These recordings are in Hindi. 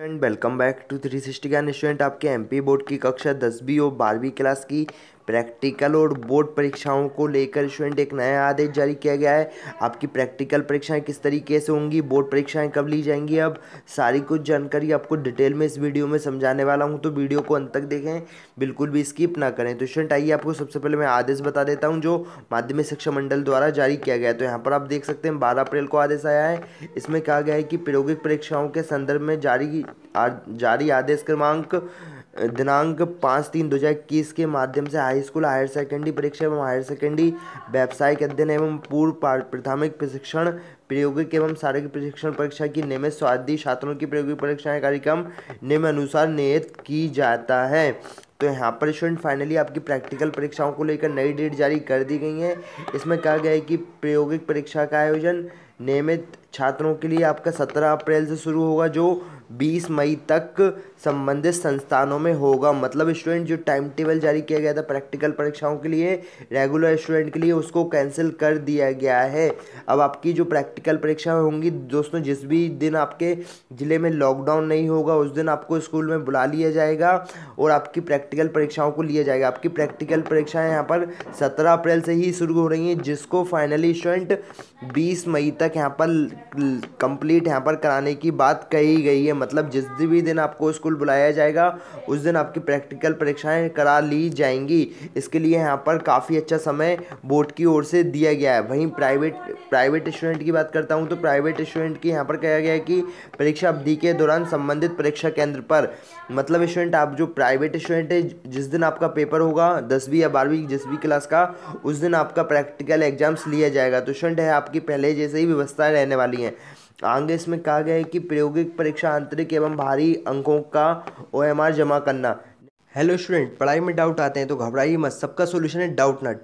and welcome back to three sixty Gyan student आपके एमपी बोर्ड की कक्षा दसवीं और बारहवीं क्लास की प्रैक्टिकल और बोर्ड परीक्षाओं को लेकर स्टूडेंट एक नया आदेश जारी किया गया है आपकी प्रैक्टिकल परीक्षाएं किस तरीके से होंगी बोर्ड परीक्षाएं कब ली जाएंगी अब सारी कुछ जानकारी आपको डिटेल में इस वीडियो में समझाने वाला हूं तो वीडियो को अंत तक देखें बिल्कुल भी स्किप ना करें तो स्टूडेंट आइए आपको सबसे पहले मैं आदेश बता देता हूँ जो माध्यमिक शिक्षा मंडल द्वारा जारी किया गया तो यहाँ पर आप देख सकते हैं बारह अप्रैल को आदेश आया है इसमें कहा गया है कि प्रायोगिक परीक्षाओं के संदर्भ में जारी जारी आदेश क्रमांक दिनांक पाँच तीन दो हज़ार इक्कीस के माध्यम से हाई स्कूल हायर सेकेंडरी परीक्षा एवं हायर सेकेंडरी व्यावसायिक अध्ययन एवं पूर्व प्राथमिक प्रशिक्षण प्रायोगिक एवं शारीरिक प्रशिक्षण परीक्षा की नियमित स्वादी छात्रों की प्रायोगिक परीक्षाएं कार्यक्रम नियमानुसार नियत की जाता है तो यहाँ पर स्टूडेंट फाइनली आपकी प्रैक्टिकल परीक्षाओं को लेकर नई डेट जारी कर दी गई है इसमें कहा गया है कि प्रायोगिक परीक्षा का आयोजन नियमित छात्रों के लिए आपका सत्रह अप्रैल से शुरू होगा जो बीस मई तक संबंधित संस्थानों में होगा मतलब स्टूडेंट जो टाइम टेबल जारी किया गया था प्रैक्टिकल परीक्षाओं के लिए रेगुलर स्टूडेंट के लिए उसको कैंसिल कर दिया गया है अब आपकी जो प्रैक्टिकल परीक्षाएं होंगी दोस्तों जिस भी दिन आपके ज़िले में लॉकडाउन नहीं होगा उस दिन आपको स्कूल में बुला लिया जाएगा और आपकी प्रैक्टिकल परीक्षाओं को लिया जाएगा आपकी प्रैक्टिकल परीक्षाएँ यहाँ पर सत्रह अप्रैल से ही शुरू हो रही हैं जिसको फाइनली स्टूडेंट बीस मई तक यहाँ पर कंप्लीट यहाँ पर कराने की बात कही गई है मतलब जिस भी दिन आपको स्कूल बुलाया जाएगा उस दिन आपकी प्रैक्टिकल परीक्षाएं करा ली जाएंगी इसके लिए यहाँ पर काफ़ी अच्छा समय बोर्ड की ओर से दिया गया है वहीं प्राइवेट प्राइवेट स्टूडेंट की बात करता हूँ तो प्राइवेट स्टूडेंट की यहाँ पर कहा गया है कि परीक्षा अवधि के दौरान संबंधित परीक्षा केंद्र पर मतलब स्टूडेंट आप जो प्राइवेट स्टूडेंट है जिस दिन आपका पेपर होगा दसवीं या बारहवीं जिस भी क्लास का उस दिन आपका प्रैक्टिकल एग्जाम्स लिया जाएगा तो स्टूडेंट है आपकी पहले जैसे ही व्यवस्था रहने वाली वाली हैं आगे इसमें कहा गया है कि प्रायोगिक परीक्षा आंतरिक एवं भारी अंकों का ओ जमा करना हेलो स्टूडेंट पढ़ाई में डाउट आते हैं तो घबराइए मत सबका सोल्यूशन है डाउट नट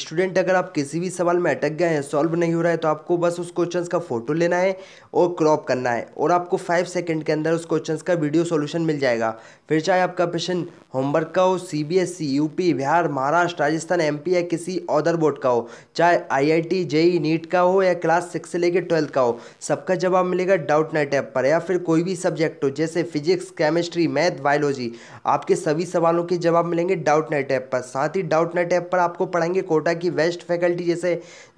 स्टूडेंट अगर आप किसी भी सवाल में अटक गए हैं सॉल्व नहीं हो रहा है तो आपको बस उस क्वेश्चन का फ़ोटो लेना है और क्रॉप करना है और आपको फाइव सेकेंड के अंदर उस क्वेश्चन का वीडियो सोल्यूशन मिल जाएगा फिर चाहे आपका क्वेश्चन होमवर्क का हो C B S UP Bihar Maharashtra Rajasthan M P या किसी अदर बोर्ड का हो चाहे I I T JEE NEET का हो या क्लास सिक्स से लेकर ट्वेल्थ का हो सबका जवाब मिलेगा डाउट नाइट ऐप पर या फिर कोई भी सब्जेक्ट हो जैसे फिजिक्स केमिस्ट्री मैथ बायोलॉजी आपके सभी सवालों के जवाब मिलेंगे डाउट नाइट ऐप पर साथ ही डाउट नाइट ऐप पर आपको पढ़ाएंगे कोर्ट कोटा की वेस्ट फैकल्टी जैसे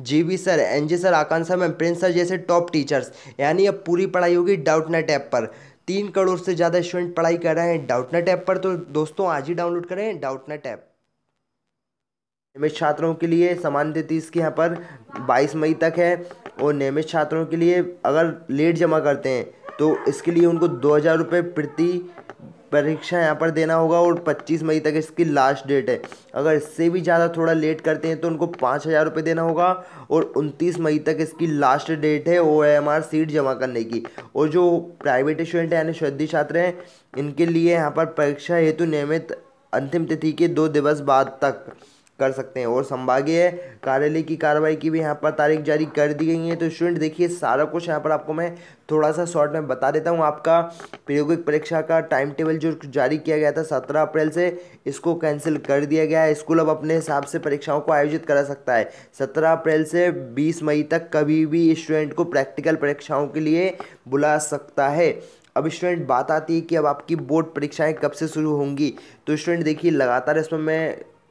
GV sir NG sir Akanksha ma'am Prince sir जैसे टॉप टीचर्स यानी अब पूरी पढ़ाई होगी डाउट नेट ऐप पर तीन करोड़ से ज़्यादा स्टूडेंट पढ़ाई कर रहे हैं डाउट नेट ऐप पर तो दोस्तों आज ही डाउनलोड करें डाउट नेट ऐप नियमित छात्रों के लिए सामान्य तीस की यहाँ पर बाईस मई तक है और नियमित छात्रों के लिए अगर लेट जमा करते हैं तो इसके लिए उनको दो हज़ार रुपये प्रति परीक्षा यहाँ पर देना होगा और 25 मई तक इसकी लास्ट डेट है अगर इससे भी ज़्यादा थोड़ा लेट करते हैं तो उनको पाँच हज़ार रुपये देना होगा और 29 मई तक इसकी लास्ट डेट है ओ एम आर सीट जमा करने की और जो प्राइवेट स्टूडेंट हैं यानी श्रद्धि छात्र हैं इनके लिए यहाँ पर परीक्षा हेतु नियमित अंतिम तिथि के दो दिवस बाद तक कर सकते हैं और संभागीय कार्यालय की कार्रवाई की भी यहाँ पर तारीख जारी कर दी गई है तो स्टूडेंट देखिए सारा कुछ यहाँ पर आपको मैं थोड़ा सा शॉर्ट में बता देता हूँ आपका प्रायोगिक परीक्षा का टाइम टेबल जो जारी किया गया था सत्रह अप्रैल से इसको कैंसिल कर दिया गया है स्कूल अब अपने हिसाब से परीक्षाओं को आयोजित करा सकता है सत्रह अप्रैल से बीस मई तक कभी भी स्टूडेंट को प्रैक्टिकल परीक्षाओं के लिए बुला सकता है अब स्टूडेंट बात आती है कि अब आपकी बोर्ड परीक्षाएं कब से शुरू होंगी तो स्टूडेंट देखिए लगातार इसमें मैं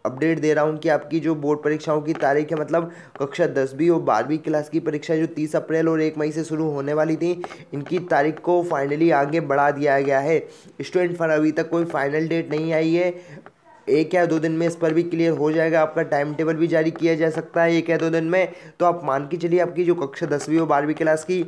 अपडेट दे रहा हूँ कि आपकी जो बोर्ड परीक्षाओं की तारीख है मतलब कक्षा दसवीं और बारहवीं क्लास की परीक्षा जो तीस अप्रैल और एक मई से शुरू होने वाली थी इनकी तारीख को फाइनली आगे बढ़ा दिया गया है स्टूडेंट फॉर अभी तक कोई फाइनल डेट नहीं आई है एक या दो दिन में इस पर भी क्लियर हो जाएगा आपका टाइम टेबल भी जारी किया जा सकता है एक या दो दिन में तो आप मान के चलिए आपकी जो कक्षा दसवीं और बारहवीं क्लास की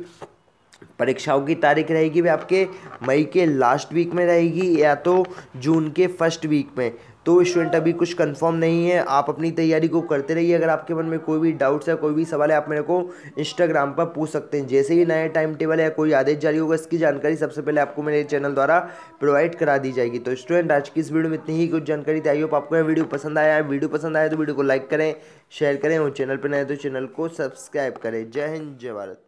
परीक्षाओं की तारीख रहेगी वे आपके मई के लास्ट वीक में रहेगी या तो जून के फर्स्ट वीक में तो स्टूडेंट अभी कुछ कंफर्म नहीं है आप अपनी तैयारी को करते रहिए अगर आपके मन में कोई भी डाउट्स या कोई भी सवाल है आप मेरे को इंस्टाग्राम पर पूछ सकते हैं जैसे ही नया टाइम टेबल या कोई आदेश जारी होगा इसकी जानकारी सबसे पहले आपको मेरे चैनल द्वारा प्रोवाइड करा दी जाएगी तो स्टूडेंट आज की इस वीडियो में इतनी ही कुछ जानकारी थी आई होप आपको वीडियो पसंद आया वीडियो पसंद आया तो वीडियो को लाइक करें शेयर करें और चैनल पर नए तो चैनल को सब्सक्राइब करें जय हिंद जय भारत